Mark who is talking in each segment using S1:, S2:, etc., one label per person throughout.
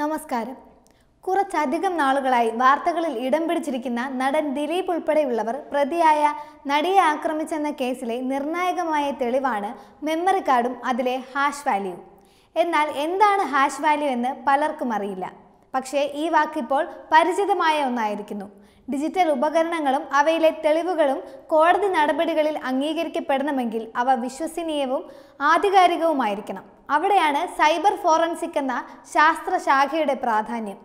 S1: നമസ്കാരം കുറച്ചധികം നാളുകളായി വാർത്തകളിൽ ഇടം പിടിച്ചിരിക്കുന്ന നടൻ ദിലീപ് ഉൾപ്പെടെയുള്ളവർ പ്രതിയായ നടിയെ ആക്രമിച്ചെന്ന കേസിലെ നിർണായകമായ തെളിവാണ് മെമ്മറി കാർഡും അതിലെ ഹാഷ് വാല്യൂ എന്നാൽ എന്താണ് ഹാഷ് വാല്യൂ എന്ന് പലർക്കും അറിയില്ല പക്ഷേ ഈ വാക്കിപ്പോൾ പരിചിതമായ ഒന്നായിരിക്കുന്നു ഡിജിറ്റൽ ഉപകരണങ്ങളും അവയിലെ തെളിവുകളും കോടതി നടപടികളിൽ അംഗീകരിക്കപ്പെടണമെങ്കിൽ അവ വിശ്വസനീയവും ആധികാരികവുമായിരിക്കണം അവിടെയാണ് സൈബർ ഫോറൻസിക് എന്ന ശാസ്ത്രശാഖയുടെ പ്രാധാന്യം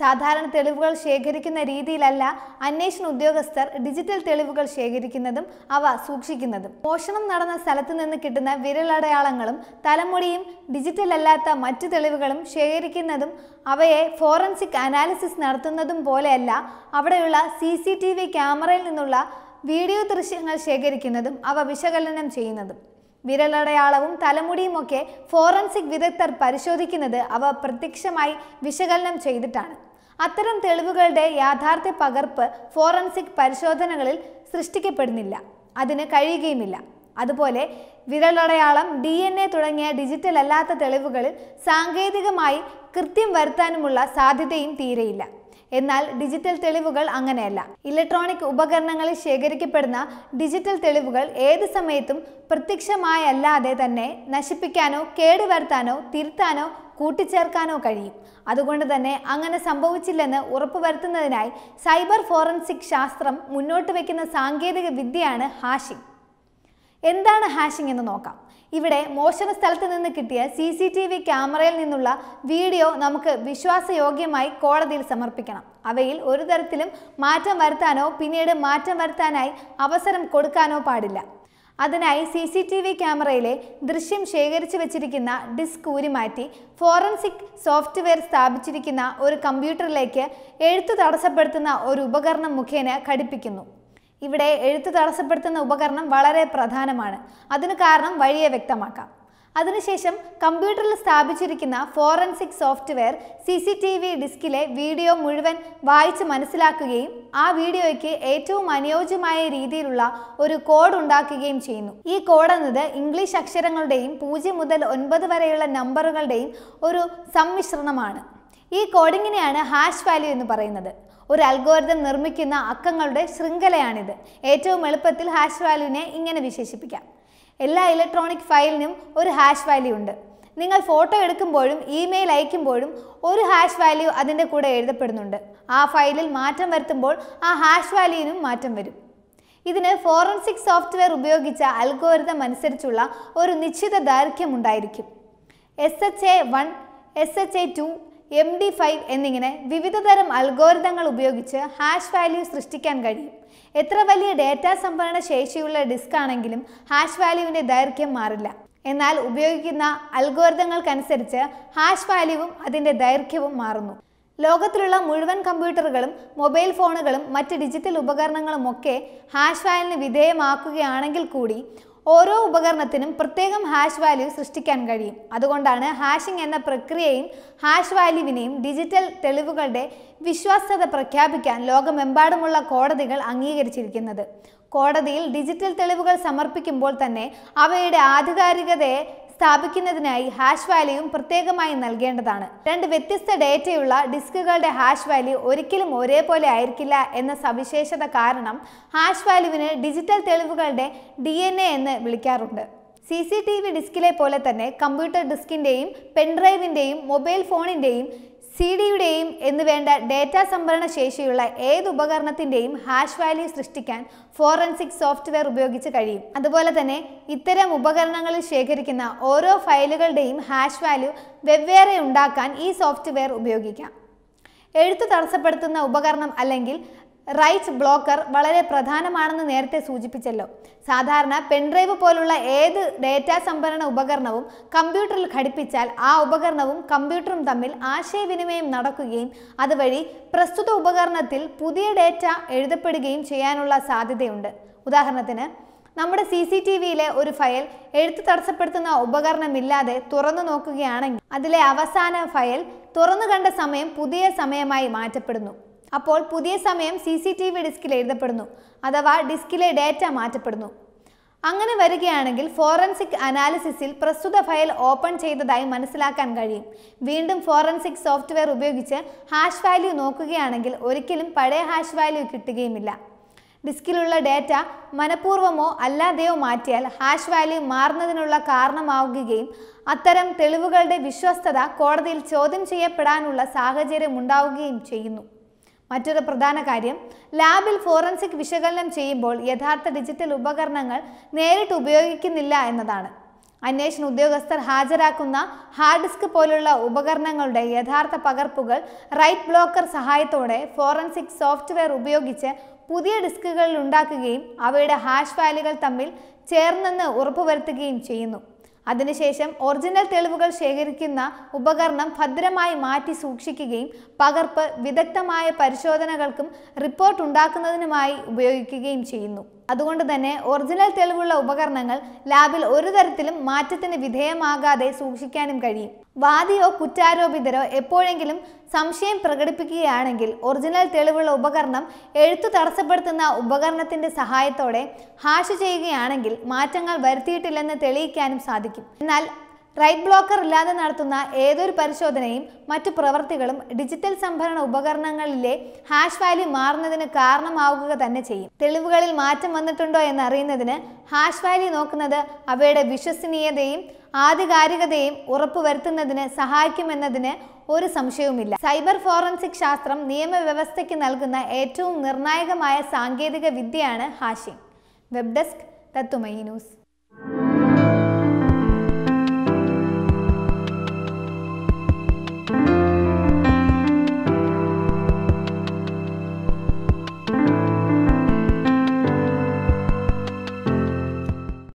S1: സാധാരണ തെളിവുകൾ ശേഖരിക്കുന്ന രീതിയിലല്ല അന്വേഷണ ഉദ്യോഗസ്ഥർ ഡിജിറ്റൽ തെളിവുകൾ ശേഖരിക്കുന്നതും അവ സൂക്ഷിക്കുന്നതും മോഷണം നടന്ന സ്ഥലത്തു നിന്ന് കിട്ടുന്ന വിരലടയാളങ്ങളും തലമുടിയും ഡിജിറ്റൽ അല്ലാത്ത മറ്റു തെളിവുകളും ശേഖരിക്കുന്നതും അവയെ ഫോറൻസിക് അനാലിസിസ് നടത്തുന്നതും പോലെയല്ല അവിടെയുള്ള സി സി ടി വി ക്യാമറയിൽ നിന്നുള്ള വീഡിയോ ദൃശ്യങ്ങൾ ശേഖരിക്കുന്നതും അവ വിശകലനം ചെയ്യുന്നതും വിരലടയാളവും തലമുടിയുമൊക്കെ ഫോറൻസിക് വിദഗ്ധർ പരിശോധിക്കുന്നത് അവ പ്രത്യക്ഷമായി വിശകലനം ചെയ്തിട്ടാണ് അത്തരം തെളിവുകളുടെ യാഥാർത്ഥ്യ പകർപ്പ് ഫോറൻസിക് പരിശോധനകളിൽ സൃഷ്ടിക്കപ്പെടുന്നില്ല അതിന് കഴിയുകയുമില്ല അതുപോലെ വിരലടയാളം ഡി എൻ എ തുടങ്ങിയ ഡിജിറ്റൽ അല്ലാത്ത തെളിവുകളിൽ സാങ്കേതികമായി കൃത്യം വരുത്താനുമുള്ള സാധ്യതയും തീരെയില്ല എന്നാൽ ഡിജിറ്റൽ തെളിവുകൾ അങ്ങനെയല്ല ഇലക്ട്രോണിക് ഉപകരണങ്ങളിൽ ശേഖരിക്കപ്പെടുന്ന ഡിജിറ്റൽ തെളിവുകൾ ഏത് സമയത്തും പ്രത്യക്ഷമായല്ലാതെ തന്നെ നശിപ്പിക്കാനോ കേടുവരുത്താനോ തിരുത്താനോ കൂട്ടിച്ചേർക്കാനോ കഴിയും അതുകൊണ്ട് തന്നെ അങ്ങനെ സംഭവിച്ചില്ലെന്ന് ഉറപ്പുവരുത്തുന്നതിനായി സൈബർ ഫോറൻസിക് ശാസ്ത്രം മുന്നോട്ട് വയ്ക്കുന്ന സാങ്കേതിക വിദ്യയാണ് ഹാഷിംഗ് എന്താണ് ഹാഷിംഗ് എന്ന് നോക്കാം ഇവിടെ മോഷണ സ്ഥലത്ത് നിന്ന് കിട്ടിയ സി സി ടി വി ക്യാമറയിൽ നിന്നുള്ള വീഡിയോ നമുക്ക് വിശ്വാസയോഗ്യമായി കോടതിയിൽ സമർപ്പിക്കണം അവയിൽ ഒരു തരത്തിലും മാറ്റം വരുത്താനോ പിന്നീട് മാറ്റം വരുത്താനായി അവസരം കൊടുക്കാനോ പാടില്ല അതിനായി സി സി ടി വി ക്യാമറയിലെ ദൃശ്യം ശേഖരിച്ചു വച്ചിരിക്കുന്ന ഡിസ്ക് ഊരിമാറ്റി ഫോറൻസിക് സോഫ്റ്റ്വെയർ സ്ഥാപിച്ചിരിക്കുന്ന ഒരു കമ്പ്യൂട്ടറിലേക്ക് എഴുത്തു തടസ്സപ്പെടുത്തുന്ന ഒരു ഉപകരണം മുഖേന ഘടിപ്പിക്കുന്നു ഇവിടെ എഴുത്ത് തടസ്സപ്പെടുത്തുന്ന ഉപകരണം വളരെ പ്രധാനമാണ് അതിന് കാരണം വഴിയെ വ്യക്തമാക്കാം അതിനുശേഷം കമ്പ്യൂട്ടറിൽ സ്ഥാപിച്ചിരിക്കുന്ന forensic software C C T V ഡിസ്കിലെ വീഡിയോ മുഴുവൻ വായിച്ച് മനസ്സിലാക്കുകയും ആ വീഡിയോയ്ക്ക് ഏറ്റവും അനുയോജ്യമായ രീതിയിലുള്ള ഒരു കോഡ് ഉണ്ടാക്കുകയും ചെയ്യുന്നു ഈ കോഡ് എന്നത് ഇംഗ്ലീഷ് അക്ഷരങ്ങളുടെയും പൂജ്യം മുതൽ ഒൻപത് വരെയുള്ള നമ്പറുകളുടെയും ഒരു സമ്മിശ്രണമാണ് ഈ കോഡിങ്ങിനെയാണ് ഹാഷ് വാല്യൂ എന്ന് പറയുന്നത് ഒരു അൽഗോരിതം നിർമ്മിക്കുന്ന അക്കങ്ങളുടെ ശൃംഖലയാണിത് ഏറ്റവും എളുപ്പത്തിൽ ഹാഷ് വാല്യൂവിനെ ഇങ്ങനെ വിശേഷിപ്പിക്കാം എല്ലാ ഇലക്ട്രോണിക് ഫയലിനും ഒരു ഹാഷ് വാല്യൂ ഉണ്ട് നിങ്ങൾ ഫോട്ടോ എടുക്കുമ്പോഴും ഇമെയിൽ അയക്കുമ്പോഴും ഒരു ഹാഷ് വാല്യൂ അതിൻ്റെ കൂടെ എഴുതപ്പെടുന്നുണ്ട് ആ ഫയലിൽ മാറ്റം വരുത്തുമ്പോൾ ആ ഹാഷ് വാല്യൂവിനും മാറ്റം വരും ഇതിന് ഫോറൻസിക് സോഫ്റ്റ്വെയർ ഉപയോഗിച്ച അൽഗോരിതം അനുസരിച്ചുള്ള ഒരു നിശ്ചിത ദൈർഘ്യം ഉണ്ടായിരിക്കും S H A one S H A two M D five എന്നിങ്ങനെ വിവിധതരം അൽഗോരിതങ്ങൾ ഉപയോഗിച്ച് ഹാഷ് വാല്യൂ സൃഷ്ടിക്കാൻ കഴിയും എത്ര വലിയ ഡേറ്റാ സംഭരണ ശേഷിയുള്ള ഡിസ്ക് ആണെങ്കിലും ഹാഷ് വാല്യൂവിൻ്റെ ദൈർഘ്യം മാറില്ല എന്നാൽ ഉപയോഗിക്കുന്ന അൽഗോരിതങ്ങൾക്കനുസരിച്ച് ഹാഷ് വാല്യൂവും അതിൻ്റെ ദൈർഘ്യവും മാറുന്നു ലോകത്തിലുള്ള മുഴുവൻ കമ്പ്യൂട്ടറുകളും മൊബൈൽ ഫോണുകളും മറ്റ് ഡിജിറ്റൽ ഉപകരണങ്ങളും ഒക്കെ ഹാഷ് വാലിന് വിധേയമാക്കുകയാണെങ്കിൽ കൂടി ഓരോ ഉപകരണത്തിനും പ്രത്യേകം ഹാഷ് വാല്യൂ സൃഷ്ടിക്കാൻ കഴിയും അതുകൊണ്ടാണ് ഹാഷിംഗ് എന്ന പ്രക്രിയയും ഹാഷ് വാല്യൂവിനെയും ഡിജിറ്റൽ തെളിവുകളുടെ വിശ്വാസ്യത പ്രഖ്യാപിക്കാൻ ലോകമെമ്പാടുമുള്ള കോടതികൾ അംഗീകരിച്ചിരിക്കുന്നത് കോടതിയിൽ ഡിജിറ്റൽ തെളിവുകൾ സമർപ്പിക്കുമ്പോൾ തന്നെ അവയുടെ ആധികാരികതയെ സ്ഥാപിക്കുന്നതിനായി ഹാഷ് വാല്യൂവും പ്രത്യേകമായി നൽകേണ്ടതാണ് രണ്ട് വ്യത്യസ്ത ഡേറ്റയുള്ള ഡിസ്കുകളുടെ ഹാഷ് വാല്യൂ ഒരിക്കലും ഒരേപോലെ ആയിരിക്കില്ല എന്ന സവിശേഷത കാരണം ഹാഷ് വാല്യൂവിന് ഡിജിറ്റൽ തെളിവുകളുടെ ഡി എന്ന് വിളിക്കാറുണ്ട് സി സി ടി വി ഡിസ്കിലെ പോലെ തന്നെ കമ്പ്യൂട്ടർ ഡിസ്കിൻ്റെയും പെൻഡ്രൈവിൻ്റെയും മൊബൈൽ ഫോണിൻ്റെയും സി ഡിയുടെയും എന്ന് വേണ്ട ഡേറ്റ സംഭരണ ശേഷിയുള്ള ഏത് ഉപകരണത്തിൻ്റെയും ഹാഷ് വാല്യൂ സൃഷ്ടിക്കാൻ ഫോറൻസിക് സോഫ്റ്റ്വെയർ ഉപയോഗിച്ച് കഴിയും അതുപോലെ തന്നെ ഇത്തരം ഉപകരണങ്ങളിൽ ശേഖരിക്കുന്ന ഓരോ ഫയലുകളുടെയും ഹാഷ് വാല്യൂ വെവ്വേറെ ഉണ്ടാക്കാൻ ഈ സോഫ്റ്റ്വെയർ ഉപയോഗിക്കാം എഴുത്തു തടസ്സപ്പെടുത്തുന്ന ഉപകരണം അല്ലെങ്കിൽ റൈറ്റ് ബ്ലോക്കർ വളരെ പ്രധാനമാണെന്ന് നേരത്തെ സൂചിപ്പിച്ചല്ലോ സാധാരണ പെൻഡ്രൈവ് പോലുള്ള ഏത് ഡേറ്റ സംഭരണ ഉപകരണവും കമ്പ്യൂട്ടറിൽ ഘടിപ്പിച്ചാൽ ആ ഉപകരണവും കമ്പ്യൂട്ടറും തമ്മിൽ ആശയവിനിമയം നടക്കുകയും അതുവഴി പ്രസ്തുത ഉപകരണത്തിൽ പുതിയ ഡേറ്റ എഴുതപ്പെടുകയും ചെയ്യാനുള്ള സാധ്യതയുണ്ട് ഉദാഹരണത്തിന് നമ്മുടെ സി സി ടി വിയിലെ ഒരു ഫയൽ എഴുത്ത് തടസ്സപ്പെടുത്തുന്ന ഉപകരണമില്ലാതെ തുറന്നു നോക്കുകയാണെങ്കിൽ അതിലെ അവസാന ഫയൽ തുറന്നു കണ്ട സമയം പുതിയ സമയമായി മാറ്റപ്പെടുന്നു അപ്പോൾ പുതിയ സമയം സി സി ടി വി ഡിസ്കിൽ എഴുതപ്പെടുന്നു അഥവാ ഡിസ്കിലെ ഡേറ്റ മാറ്റപ്പെടുന്നു അങ്ങനെ വരികയാണെങ്കിൽ ഫോറൻസിക് അനാലിസിസിൽ പ്രസ്തുത ഫയൽ ഓപ്പൺ ചെയ്തതായി മനസ്സിലാക്കാൻ കഴിയും വീണ്ടും ഫോറൻസിക് സോഫ്റ്റ്വെയർ ഉപയോഗിച്ച് ഹാഷ് വാല്യൂ നോക്കുകയാണെങ്കിൽ ഒരിക്കലും പഴയ ഹാഷ് വാല്യൂ കിട്ടുകയുമില്ല ഡിസ്കിലുള്ള ഡേറ്റ മനഃപൂർവമോ അല്ലാതെയോ മാറ്റിയാൽ ഹാഷ് വാല്യൂ മാറുന്നതിനുള്ള കാരണമാവുകയും അത്തരം തെളിവുകളുടെ വിശ്വസ്തത കോടതിയിൽ ചോദ്യം ചെയ്യപ്പെടാനുള്ള സാഹചര്യം ഉണ്ടാവുകയും ചെയ്യുന്നു മറ്റൊരു പ്രധാന കാര്യം ലാബിൽ ഫോറൻസിക് വിശകലനം ചെയ്യുമ്പോൾ യഥാർത്ഥ ഡിജിറ്റൽ ഉപകരണങ്ങൾ നേരിട്ട് ഉപയോഗിക്കുന്നില്ല എന്നതാണ് അന്വേഷണ ഉദ്യോഗസ്ഥർ ഹാജരാക്കുന്ന ഹാർഡ് ഡിസ്ക് പോലുള്ള ഉപകരണങ്ങളുടെ യഥാർത്ഥ പകർപ്പുകൾ റൈറ്റ് ബ്ലോക്കർ സഹായത്തോടെ ഫോറൻസിക് സോഫ്റ്റ്വെയർ ഉപയോഗിച്ച് പുതിയ ഡിസ്കുകളിൽ ഉണ്ടാക്കുകയും അവയുടെ ഹാഷ് ഫയലുകൾ തമ്മിൽ ചേർന്നെന്ന് ഉറപ്പുവരുത്തുകയും ചെയ്യുന്നു അതിനുശേഷം ഒറിജിനൽ തെളിവുകൾ ശേഖരിക്കുന്ന ഉപകരണം ഭദ്രമായി മാറ്റി സൂക്ഷിക്കുകയും പകർപ്പ് വിദഗ്ധമായ പരിശോധനകൾക്കും റിപ്പോർട്ട് ഉണ്ടാക്കുന്നതിനുമായി ഉപയോഗിക്കുകയും ചെയ്യുന്നു അതുകൊണ്ട് തന്നെ ഒറിജിനൽ തെളിവുള്ള ഉപകരണങ്ങൾ ലാബിൽ ഒരു തരത്തിലും മാറ്റത്തിന് വിധേയമാകാതെ സൂക്ഷിക്കാനും കഴിയും വാദിയോ കുറ്റാരോപിതരോ എപ്പോഴെങ്കിലും സംശയം പ്രകടിപ്പിക്കുകയാണെങ്കിൽ ഒറിജിനൽ തെളിവുള്ള ഉപകരണം എഴുത്തു തടസ്സപ്പെടുത്തുന്ന ഉപകരണത്തിന്റെ സഹായത്തോടെ ഹാഷ് ചെയ്യുകയാണെങ്കിൽ മാറ്റങ്ങൾ വരുത്തിയിട്ടില്ലെന്ന് തെളിയിക്കാനും സാധിക്കും എന്നാൽ റൈറ്റ് ബ്ലോക്കർ ഇല്ലാതെ നടത്തുന്ന ഏതൊരു പരിശോധനയും മറ്റു പ്രവൃത്തികളും ഡിജിറ്റൽ സംഭരണ ഉപകരണങ്ങളിലെ ഹാഷ് വാല്യൂ മാറുന്നതിന് കാരണമാവുക തന്നെ ചെയ്യും തെളിവുകളിൽ മാറ്റം വന്നിട്ടുണ്ടോ എന്ന് അറിയുന്നതിന് ഹാഷ് വാല്യൂ നോക്കുന്നത് അവയുടെ വിശ്വസനീയതയും ആധികാരികതയും ഉറപ്പുവരുത്തുന്നതിന് സഹായിക്കുമെന്നതിന് ഒരു സംശയവുമില്ല സൈബർ ഫോറൻസിക് ശാസ്ത്രം നിയമവ്യവസ്ഥയ്ക്ക് നൽകുന്ന ഏറ്റവും നിർണായകമായ സാങ്കേതിക വിദ്യയാണ് ഹാഷിംഗ് വെബ് ഡെസ്ക് തത്തുമൈ ന്യൂസ്